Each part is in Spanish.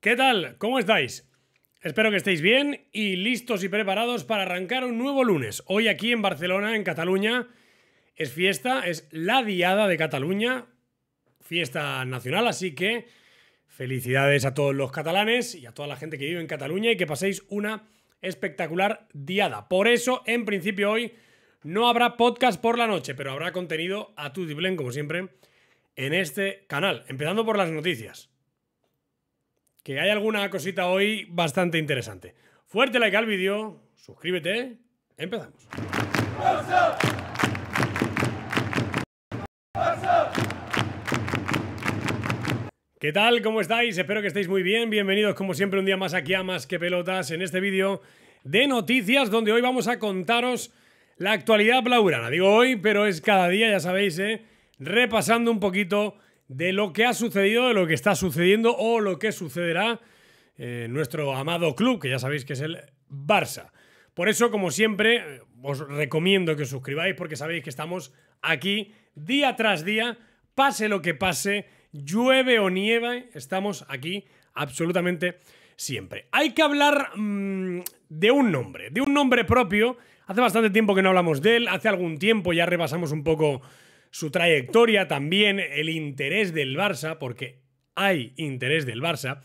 ¿Qué tal? ¿Cómo estáis? Espero que estéis bien y listos y preparados para arrancar un nuevo lunes. Hoy aquí en Barcelona, en Cataluña, es fiesta, es la Diada de Cataluña, fiesta nacional, así que felicidades a todos los catalanes y a toda la gente que vive en Cataluña y que paséis una espectacular diada. Por eso, en principio hoy no habrá podcast por la noche, pero habrá contenido a tu diblen, como siempre, en este canal, empezando por las noticias que hay alguna cosita hoy bastante interesante. Fuerte like al vídeo, suscríbete, empezamos. ¿Qué tal? ¿Cómo estáis? Espero que estéis muy bien. Bienvenidos como siempre un día más aquí a Más que Pelotas en este vídeo de noticias donde hoy vamos a contaros la actualidad blaugrana. Digo hoy, pero es cada día, ya sabéis, ¿eh? repasando un poquito de lo que ha sucedido, de lo que está sucediendo o lo que sucederá en nuestro amado club, que ya sabéis que es el Barça. Por eso, como siempre, os recomiendo que os suscribáis porque sabéis que estamos aquí día tras día, pase lo que pase, llueve o nieve, estamos aquí absolutamente siempre. Hay que hablar mm, de un nombre, de un nombre propio. Hace bastante tiempo que no hablamos de él, hace algún tiempo ya repasamos un poco su trayectoria, también el interés del Barça, porque hay interés del Barça,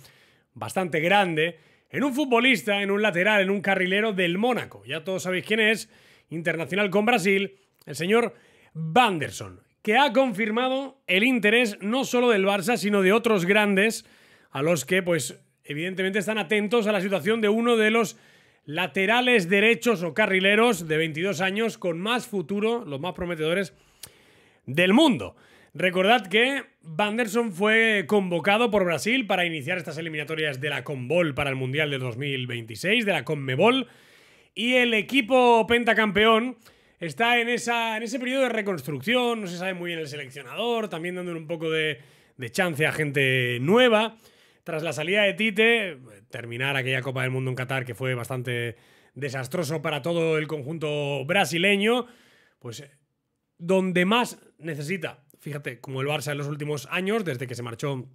bastante grande, en un futbolista, en un lateral, en un carrilero del Mónaco. Ya todos sabéis quién es, internacional con Brasil, el señor Banderson, que ha confirmado el interés no solo del Barça, sino de otros grandes, a los que pues evidentemente están atentos a la situación de uno de los laterales derechos o carrileros de 22 años con más futuro, los más prometedores del mundo. Recordad que Vanderson fue convocado por Brasil para iniciar estas eliminatorias de la Conbol para el Mundial de 2026, de la Conmebol, y el equipo pentacampeón está en, esa, en ese periodo de reconstrucción, no se sabe muy bien el seleccionador, también dándole un poco de, de chance a gente nueva. Tras la salida de Tite, terminar aquella Copa del Mundo en Qatar que fue bastante desastroso para todo el conjunto brasileño, pues donde más necesita, fíjate, como el Barça en los últimos años, desde que se marchó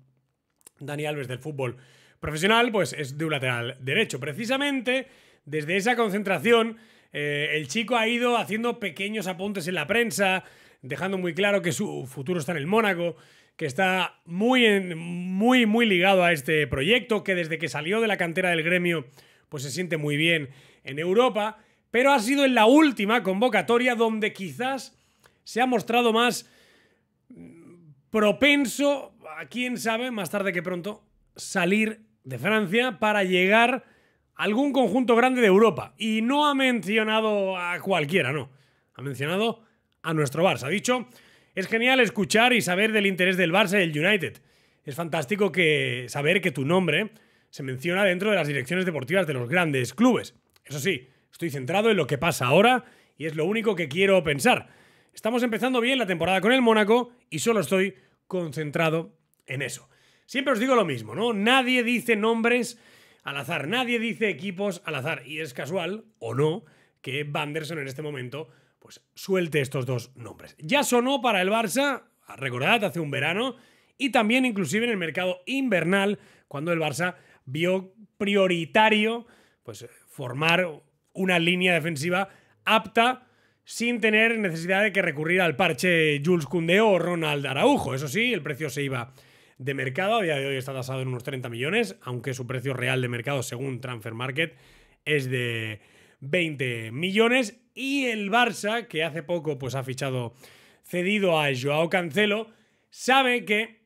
Dani Alves del fútbol profesional, pues es de un lateral derecho. Precisamente desde esa concentración, eh, el chico ha ido haciendo pequeños apuntes en la prensa, dejando muy claro que su futuro está en el Mónaco, que está muy, muy, muy ligado a este proyecto, que desde que salió de la cantera del gremio, pues se siente muy bien en Europa, pero ha sido en la última convocatoria donde quizás se ha mostrado más propenso a quién sabe, más tarde que pronto, salir de Francia para llegar a algún conjunto grande de Europa. Y no ha mencionado a cualquiera, no. Ha mencionado a nuestro Barça. Ha dicho, es genial escuchar y saber del interés del Barça y del United. Es fantástico que saber que tu nombre se menciona dentro de las direcciones deportivas de los grandes clubes. Eso sí, estoy centrado en lo que pasa ahora y es lo único que quiero pensar. Estamos empezando bien la temporada con el Mónaco y solo estoy concentrado en eso. Siempre os digo lo mismo, ¿no? Nadie dice nombres al azar, nadie dice equipos al azar. Y es casual, o no, que Vanderson en este momento pues suelte estos dos nombres. Ya sonó para el Barça, recordad, hace un verano, y también inclusive en el mercado invernal, cuando el Barça vio prioritario pues, formar una línea defensiva apta sin tener necesidad de que recurrir al parche Jules Cundeo o Ronald Araujo. Eso sí, el precio se iba de mercado, a día de hoy está tasado en unos 30 millones, aunque su precio real de mercado según Transfer Market es de 20 millones. Y el Barça, que hace poco pues, ha fichado cedido a Joao Cancelo, sabe que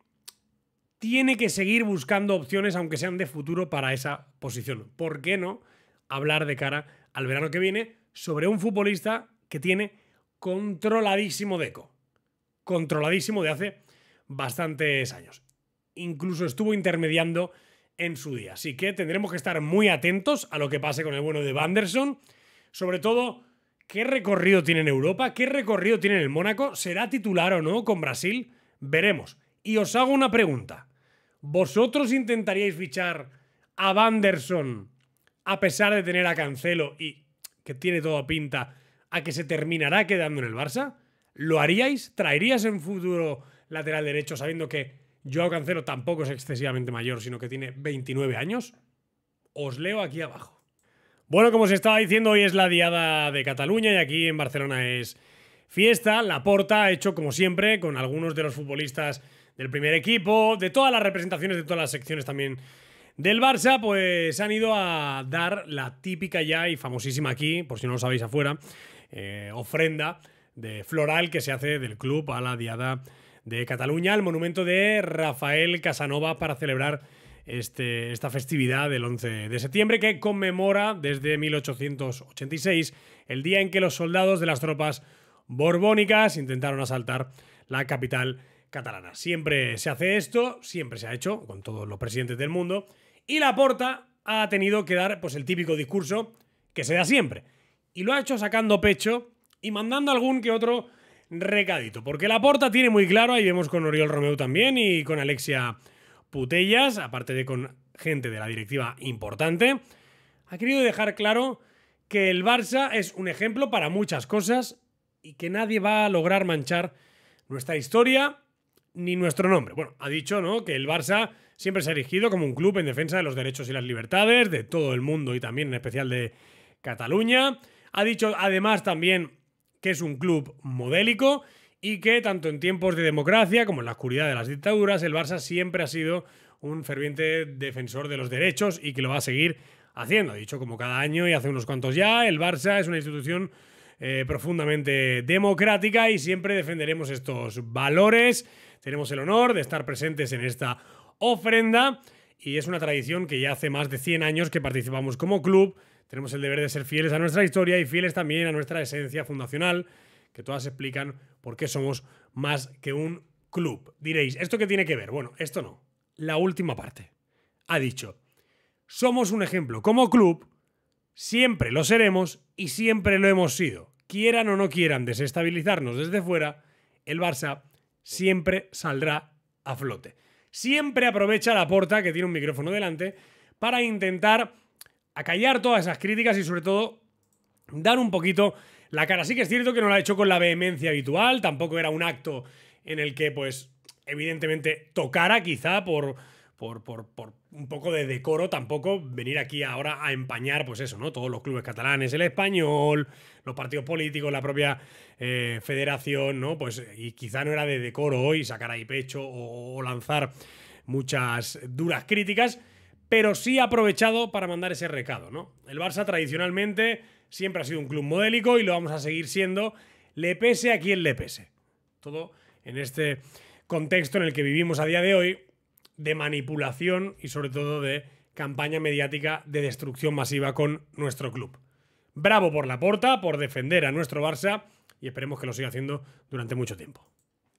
tiene que seguir buscando opciones, aunque sean de futuro, para esa posición. ¿Por qué no hablar de cara al verano que viene sobre un futbolista que tiene controladísimo de eco. Controladísimo de hace bastantes años. Incluso estuvo intermediando en su día. Así que tendremos que estar muy atentos a lo que pase con el bueno de Vanderson. Sobre todo, qué recorrido tiene en Europa, qué recorrido tiene en el Mónaco. ¿Será titular o no con Brasil? Veremos. Y os hago una pregunta. ¿Vosotros intentaríais fichar a Vanderson a pesar de tener a Cancelo y que tiene toda pinta a que se terminará quedando en el Barça? ¿Lo haríais? ¿Traerías en futuro lateral derecho sabiendo que Joao Cancelo tampoco es excesivamente mayor, sino que tiene 29 años? Os leo aquí abajo. Bueno, como se estaba diciendo, hoy es la Diada de Cataluña y aquí en Barcelona es fiesta. La Porta ha hecho, como siempre, con algunos de los futbolistas del primer equipo, de todas las representaciones, de todas las secciones también del Barça, pues han ido a dar la típica ya y famosísima aquí, por si no lo sabéis afuera, eh, ofrenda de floral que se hace del club a la Diada de Cataluña, al monumento de Rafael Casanova para celebrar este, esta festividad del 11 de septiembre que conmemora desde 1886 el día en que los soldados de las tropas borbónicas intentaron asaltar la capital catalana. Siempre se hace esto, siempre se ha hecho con todos los presidentes del mundo y la porta ha tenido que dar pues, el típico discurso que se da siempre. Y lo ha hecho sacando pecho y mandando algún que otro recadito. Porque la porta tiene muy claro, ahí vemos con Oriol Romeu también y con Alexia Putellas, aparte de con gente de la directiva importante, ha querido dejar claro que el Barça es un ejemplo para muchas cosas y que nadie va a lograr manchar nuestra historia ni nuestro nombre. Bueno, ha dicho, ¿no?, que el Barça siempre se ha erigido como un club en defensa de los derechos y las libertades de todo el mundo y también en especial de Cataluña, ha dicho además también que es un club modélico y que tanto en tiempos de democracia como en la oscuridad de las dictaduras, el Barça siempre ha sido un ferviente defensor de los derechos y que lo va a seguir haciendo. Ha dicho como cada año y hace unos cuantos ya, el Barça es una institución eh, profundamente democrática y siempre defenderemos estos valores. Tenemos el honor de estar presentes en esta ofrenda y es una tradición que ya hace más de 100 años que participamos como club tenemos el deber de ser fieles a nuestra historia y fieles también a nuestra esencia fundacional, que todas explican por qué somos más que un club. Diréis, ¿esto qué tiene que ver? Bueno, esto no. La última parte. Ha dicho, somos un ejemplo como club, siempre lo seremos y siempre lo hemos sido. Quieran o no quieran desestabilizarnos desde fuera, el Barça siempre saldrá a flote. Siempre aprovecha la porta que tiene un micrófono delante para intentar acallar todas esas críticas y sobre todo dar un poquito la cara. Sí que es cierto que no la ha hecho con la vehemencia habitual, tampoco era un acto en el que pues evidentemente tocara quizá por, por, un poco de decoro tampoco venir aquí ahora a empañar pues eso, ¿no? Todos los clubes catalanes, el español, los partidos políticos, la propia eh, federación, ¿no? Pues y quizá no era de decoro hoy sacar ahí pecho o lanzar muchas duras críticas, pero sí ha aprovechado para mandar ese recado, ¿no? El Barça tradicionalmente siempre ha sido un club modélico y lo vamos a seguir siendo, le pese a quien le pese. Todo en este contexto en el que vivimos a día de hoy, de manipulación y sobre todo de campaña mediática de destrucción masiva con nuestro club. Bravo por la porta, por defender a nuestro Barça y esperemos que lo siga haciendo durante mucho tiempo.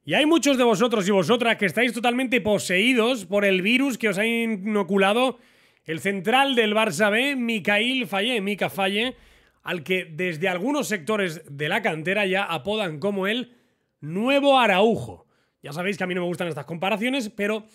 Y hay muchos de vosotros y vosotras que estáis totalmente poseídos por el virus que os ha inoculado el central del Barça B, Mikael Falle, Mika Falle, al que desde algunos sectores de la cantera ya apodan como el nuevo Araujo. Ya sabéis que a mí no me gustan estas comparaciones, pero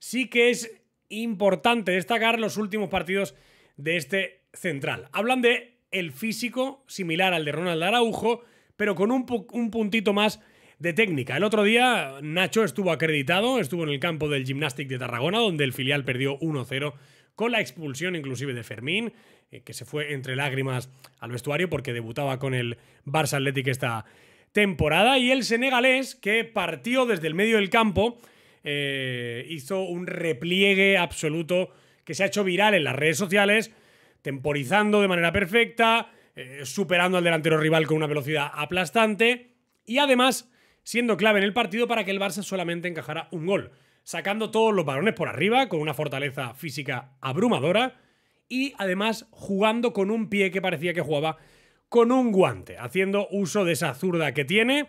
sí que es importante destacar los últimos partidos de este central. Hablan de el físico similar al de Ronald Araujo, pero con un, un puntito más de técnica. El otro día Nacho estuvo acreditado, estuvo en el campo del Gymnastic de Tarragona, donde el filial perdió 1-0 con la expulsión inclusive de Fermín, eh, que se fue entre lágrimas al vestuario porque debutaba con el Barça Athletic esta temporada. Y el senegalés, que partió desde el medio del campo, eh, hizo un repliegue absoluto que se ha hecho viral en las redes sociales, temporizando de manera perfecta, eh, superando al delantero rival con una velocidad aplastante y además siendo clave en el partido para que el Barça solamente encajara un gol, sacando todos los varones por arriba con una fortaleza física abrumadora y además jugando con un pie que parecía que jugaba con un guante, haciendo uso de esa zurda que tiene.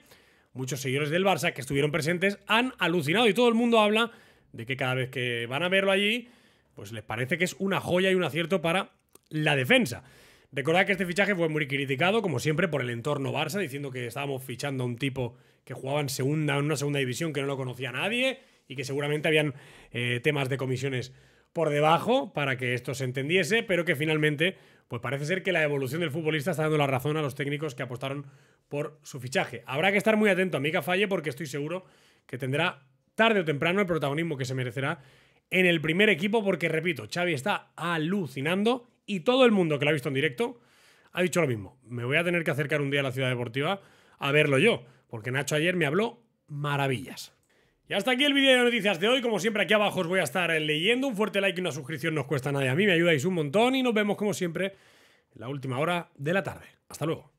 Muchos seguidores del Barça que estuvieron presentes han alucinado y todo el mundo habla de que cada vez que van a verlo allí, pues les parece que es una joya y un acierto para la defensa. Recordad que este fichaje fue muy criticado, como siempre, por el entorno Barça, diciendo que estábamos fichando a un tipo que jugaban en segunda, una segunda división que no lo conocía nadie y que seguramente habían eh, temas de comisiones por debajo para que esto se entendiese, pero que finalmente, pues parece ser que la evolución del futbolista está dando la razón a los técnicos que apostaron por su fichaje. Habrá que estar muy atento a Mika Falle porque estoy seguro que tendrá tarde o temprano el protagonismo que se merecerá en el primer equipo porque, repito, Xavi está alucinando y todo el mundo que lo ha visto en directo ha dicho lo mismo. Me voy a tener que acercar un día a la ciudad deportiva a verlo yo porque Nacho ayer me habló maravillas. Y hasta aquí el vídeo de noticias de hoy. Como siempre, aquí abajo os voy a estar eh, leyendo. Un fuerte like y una suscripción no os cuesta nada. A mí me ayudáis un montón y nos vemos como siempre en la última hora de la tarde. Hasta luego.